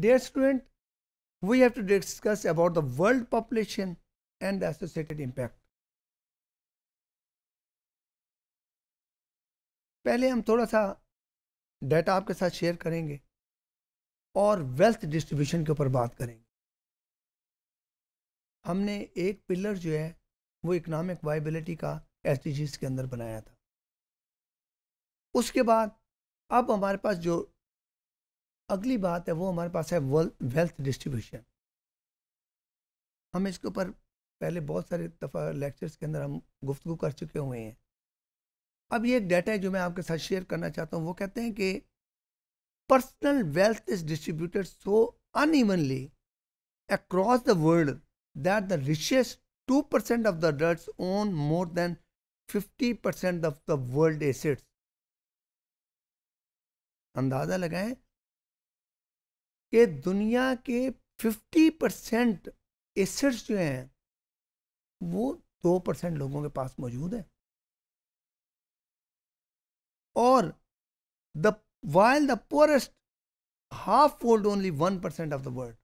Dear student, we have to discuss about the world population and the associated impact. पहले हम थोड़ा सा data आपके साथ शेयर करेंगे और वेल्थ डिस्ट्रीब्यूशन के ऊपर बात करेंगे हमने एक पिलर जो है वो इकोनॉमिक वाइबिलिटी का एस के अंदर बनाया था उसके बाद अब हमारे पास जो अगली बात है वो हमारे पास है वेल्थ डिस्ट्रीब्यूशन हम इसके ऊपर पहले बहुत सारे दफ़ा लेक्चर्स के अंदर हम गुफ्तु कर चुके हुए हैं अब ये एक डाटा है जो मैं आपके साथ शेयर करना चाहता हूँ वो कहते हैं कि personal wealth is distributed so unevenly world that the richest two percent of the adults own more than fifty percent of the world assets अंदाजा लगाएं कि दुनिया के 50 परसेंट एसेट्स जो हैं वो दो परसेंट लोगों के पास मौजूद है और the while the poorest half hold only one percent of the world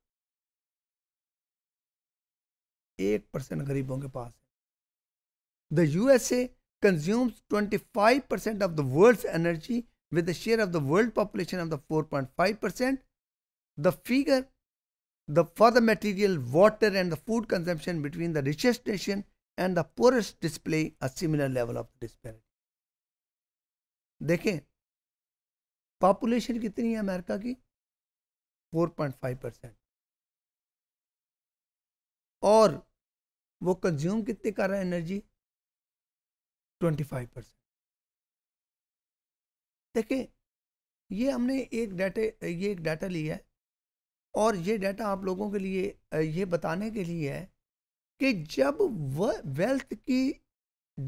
एक परसेंट गरीबों के पास है the USA consumes 25 percent of the world energy with the share of the world population of the 4.5 percent the figure the for the material water and the food consumption between the richest nation and the poorest display a similar level of disparity देखें population कितनी है America की 4.5 percent और वो consume कितने कर रहा है एनर्जी 25 परसेंट देखें ये हमने एक डाटा ये एक डाटा लिया है और ये डाटा आप लोगों के लिए ये बताने के लिए है कि जब वेल्थ की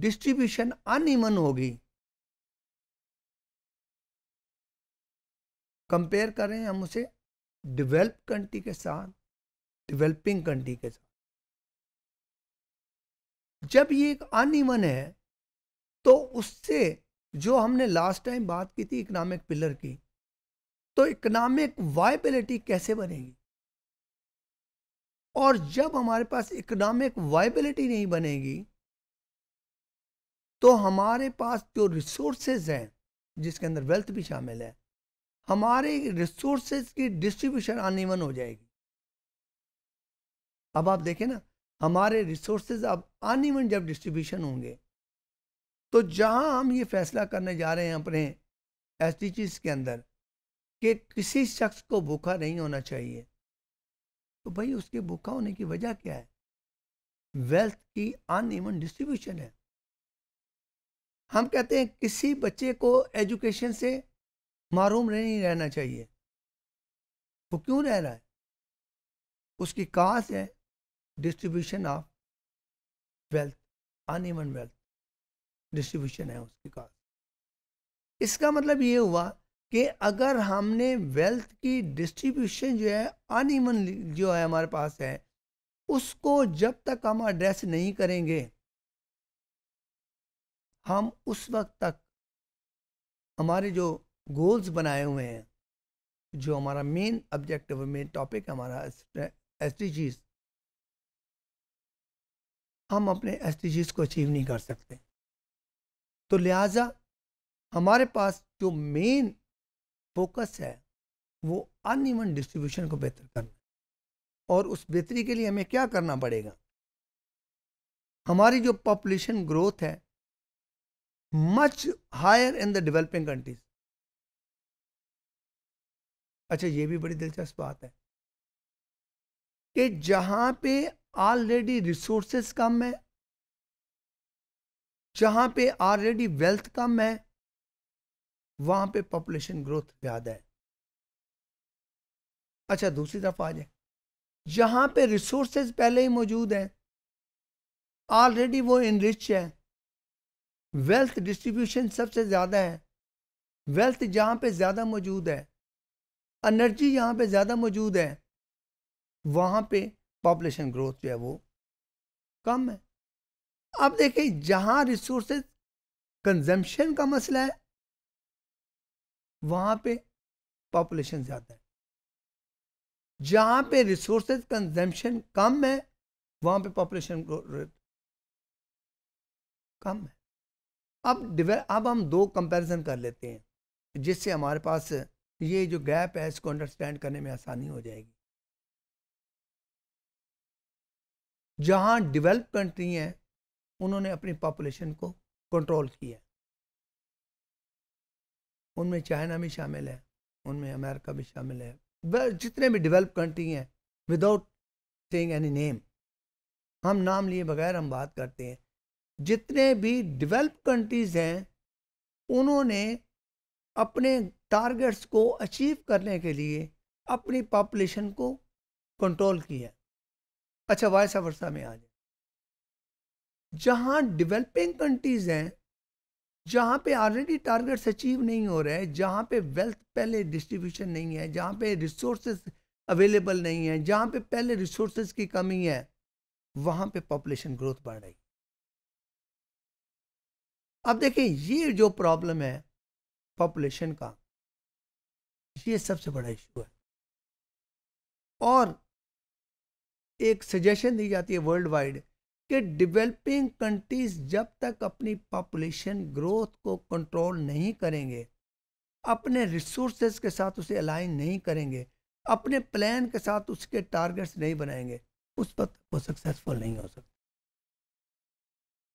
डिस्ट्रीब्यूशन अनिमन होगी कंपेयर करें हम उसे डेवलप कंट्री के साथ डेवलपिंग कंट्री के साथ जब ये एक अनइवन है तो उससे जो हमने लास्ट टाइम बात की थी इकोनॉमिक पिलर की तो इकनॉमिक वाइबिलिटी कैसे बनेगी और जब हमारे पास इकनॉमिक वाइबिलिटी नहीं बनेगी तो हमारे पास जो रिसोर्सेज हैं जिसके अंदर वेल्थ भी शामिल है हमारे रिसोर्सेज की डिस्ट्रीब्यूशन अनइवन हो जाएगी अब आप देखें ना हमारे रिसोर्सेज अब अनइवन जब डिस्ट्रीब्यूशन होंगे तो जहां हम ये फैसला करने जा रहे हैं अपने एस के अंदर कि किसी शख्स को भूखा नहीं होना चाहिए तो भाई उसके भूखा होने की वजह क्या है वेल्थ की अनइवन डिस्ट्रीब्यूशन है हम कहते हैं किसी बच्चे को एजुकेशन से मरूम नहीं रहना चाहिए वो क्यों रह रहा है उसकी काज है distribution of wealth uneven wealth distribution है उसकी काज इसका मतलब ये हुआ कि अगर हमने वेल्थ की डिस्ट्रीब्यूशन जो है अनइवन जो है हमारे पास है उसको जब तक हम एड्रेस नहीं करेंगे हम उस वक्त तक हमारे जो गोल्स बनाए हुए हैं जो हमारा मेन ऑब्जेक्टिव मेन टॉपिक हमारा एस हम अपने एस को अचीव नहीं कर सकते तो लिहाजा हमारे पास जो मेन फोकस है वो अनइवन डिस्ट्रीब्यूशन को बेहतर करना और उस बेहतरी के लिए हमें क्या करना पड़ेगा हमारी जो पॉपुलेशन ग्रोथ है much higher in the developing countries अच्छा ये भी बड़ी दिलचस्प बात है कि जहां पे ऑलरेडी रिसोर्सेस कम है जहाँ पे ऑलरेडी वेल्थ कम है वहाँ पे पॉपुलेशन ग्रोथ ज़्यादा है अच्छा दूसरी तरफ आ जाए यहाँ पे रिसोर्सेज पहले ही मौजूद हैं ऑलरेडी वो इनरिच है वेल्थ डिस्ट्रीब्यूशन सबसे ज़्यादा है वेल्थ जहाँ पे ज़्यादा मौजूद है एनर्जी यहाँ पे ज़्यादा मौजूद है वहाँ पे पॉपुलेशन ग्रोथ जो है वो कम है अब देखिए जहाँ रिसोर्सेज कंजम्पशन का मसला है वहां पे पॉपुलेशन ज़्यादा है जहाँ पे रिसोर्सेज कंजम्पशन कम है वहाँ पे पॉपुलेशन ग्रोथ कम है अब अब हम दो कंपैरिजन कर लेते हैं जिससे हमारे पास ये जो गैप है इसको अंडरस्टैंड करने में आसानी हो जाएगी जहाँ डेवलप कंट्री हैं उन्होंने अपनी पॉपुलेशन को कंट्रोल किया उनमें चाइना भी शामिल है उनमें अमेरिका भी शामिल है जितने भी डेवलप कंट्री हैं विदाउट सेइंग एनी नेम हम नाम लिए बगैर हम बात करते हैं जितने भी डेवलप कंट्रीज़ हैं उन्होंने अपने टारगेट्स को अचीव करने के लिए अपनी पॉपुलेशन को कंट्रोल किया अच्छा वायसा वर्षा में आ जाए जहाँ डेवलपिंग कंट्रीज़ हैं जहाँ पे ऑलरेडी टारगेट्स अचीव नहीं हो रहे हैं जहाँ पे वेल्थ पहले डिस्ट्रीब्यूशन नहीं है जहाँ पे रिसोर्सेज अवेलेबल नहीं है जहाँ पे पहले रिसोर्सेज की कमी है वहाँ पे पॉपुलेशन ग्रोथ बढ़ रही अब देखें ये जो प्रॉब्लम है पॉपुलेशन का ये सबसे बड़ा इशू है और एक सजेशन दी जाती है वर्ल्ड वाइड कि डेवलपिंग कंट्रीज जब तक अपनी पॉपुलेशन ग्रोथ को कंट्रोल नहीं करेंगे अपने रिसोर्सेज के साथ उसे अलाइन नहीं करेंगे अपने प्लान के साथ उसके टारगेट्स नहीं बनाएंगे उस वक्त वो सक्सेसफुल नहीं हो सकता